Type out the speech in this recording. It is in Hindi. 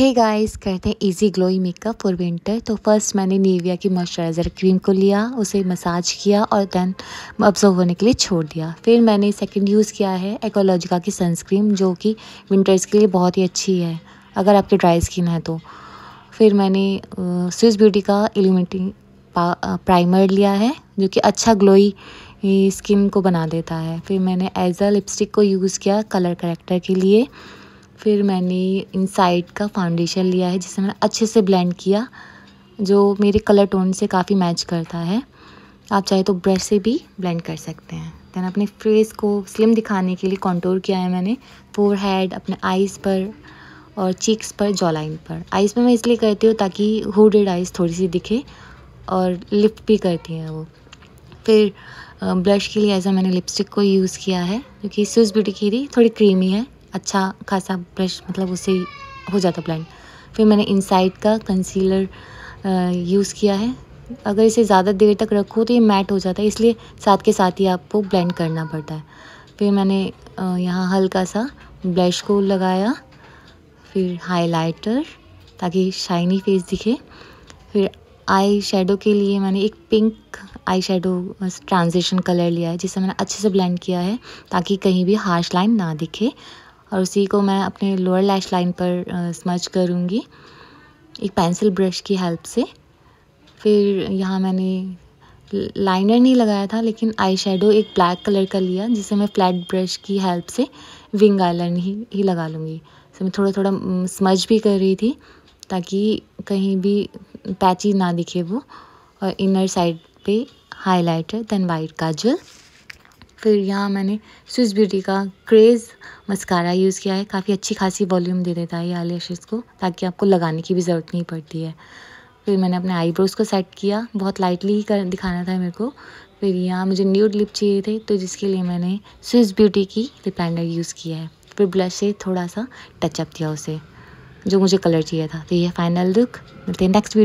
हे गाइस कहते हैं easy glowy makeup for winter तो फर्स्ट मैंने नीविया की मॉइस्चराइज़र क्रीम को लिया उसे मसाज किया और देन ऑब्जर्व होने के लिए छोड़ दिया फिर मैंने सेकंड यूज़ किया है एकोलॉजिका की सनस्क्रीम जो कि विंटर्स के लिए बहुत ही अच्छी है अगर आपकी ड्राई स्किन है तो फिर मैंने स्विस ब्यूटी का एलिमेंटिंग प्राइमर लिया है जो कि अच्छा ग्लोई स्किन को बना देता है फिर मैंने एज अ लिपस्टिक को यूज़ किया कलर करेक्टर के लिए फिर मैंने इनसाइड का फाउंडेशन लिया है जिसे मैंने अच्छे से ब्लेंड किया जो मेरे कलर टोन से काफ़ी मैच करता है आप चाहे तो ब्रश से भी ब्लेंड कर सकते हैं दैन अपने फेस को स्लिम दिखाने के लिए कॉन्टोर किया है मैंने फोर हेड अपने आइज़ पर और चीक्स पर जॉ लाइन पर आइज़ पर मैं इसलिए करती हूँ ताकि हुडेड आइज़ थोड़ी सी दिखे और लिफ्ट भी करती हैं वो फिर ब्लश के लिए ऐसा मैंने लिपस्टिक को यूज़ किया है क्योंकि स्विस ब्यूटी की थी थोड़ी क्रीमी है अच्छा खासा ब्रश मतलब उससे हो जाता ब्लेंड फिर मैंने इनसाइड का कंसीलर यूज़ किया है अगर इसे ज़्यादा देर तक रखो तो ये मैट हो जाता है इसलिए साथ के साथ ही आपको ब्लेंड करना पड़ता है फिर मैंने यहाँ हल्का सा ब्लश को लगाया फिर हाइलाइटर ताकि शाइनी फेस दिखे फिर आई शेडो के लिए मैंने एक pink eye shadow transition colour लिया है जिसे मैंने अच्छे से ब्लेंड किया है ताकि कहीं भी हार्श लाइन ना दिखे और उसी को मैं अपने लोअर लैश लाइन पर स्मच करूँगी एक पेंसिल ब्रश की हेल्प से फिर यहाँ मैंने लाइनर नहीं लगाया था लेकिन आई शेडो एक ब्लैक कलर का लिया जिसे मैं फ्लैट ब्रश की हेल्प से विंग आइलर ही ही लगा लूँगी तो मैं थोड़ा थोड़ा स्मज भी कर रही थी ताकि कहीं भी पैची ना दिखे वो और इनर साइड पे हाइलाइटर देन वाइट काजल फिर यहाँ मैंने स्विस ब्यूटी का क्रेज़ मस्कारा यूज़ किया है काफ़ी अच्छी खासी वॉल्यूम दे देता है ये आई को ताकि आपको लगाने की भी ज़रूरत नहीं पड़ती है फिर मैंने अपने आईब्रोज़ को सेट किया बहुत लाइटली ही कर दिखाना था मेरे को फिर यहाँ मुझे न्यूड लिप चाहिए थे तो जिसके लिए मैंने स्विस ब्यूटी की लिप यूज़ किया है फिर ब्लश से थोड़ा सा टचअप दिया उसे जो मुझे कलर चाहिए था तो ये फाइनल लुक मिलते हैं नेक्स्ट